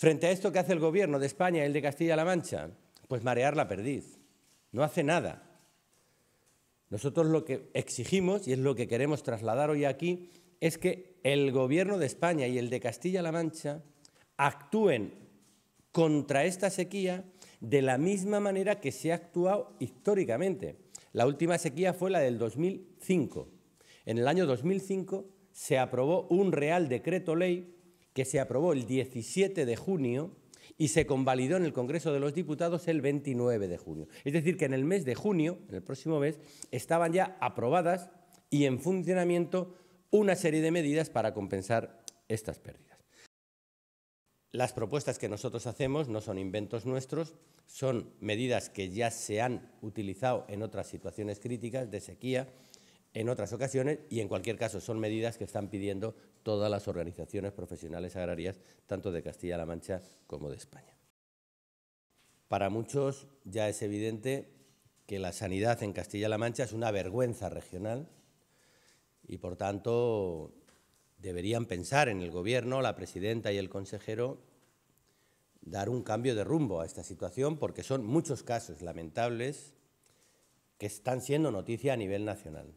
Frente a esto que hace el gobierno de España, y el de Castilla-La Mancha, pues marear la perdiz. No hace nada. Nosotros lo que exigimos, y es lo que queremos trasladar hoy aquí, es que el gobierno de España y el de Castilla-La Mancha actúen contra esta sequía de la misma manera que se ha actuado históricamente. La última sequía fue la del 2005. En el año 2005 se aprobó un Real Decreto Ley que se aprobó el 17 de junio y se convalidó en el Congreso de los Diputados el 29 de junio. Es decir, que en el mes de junio, en el próximo mes, estaban ya aprobadas y en funcionamiento una serie de medidas para compensar estas pérdidas. Las propuestas que nosotros hacemos no son inventos nuestros, son medidas que ya se han utilizado en otras situaciones críticas de sequía, en otras ocasiones y en cualquier caso son medidas que están pidiendo todas las organizaciones profesionales agrarias, tanto de Castilla-La Mancha como de España. Para muchos ya es evidente que la sanidad en Castilla-La Mancha es una vergüenza regional y por tanto deberían pensar en el Gobierno, la presidenta y el consejero dar un cambio de rumbo a esta situación porque son muchos casos lamentables que están siendo noticia a nivel nacional.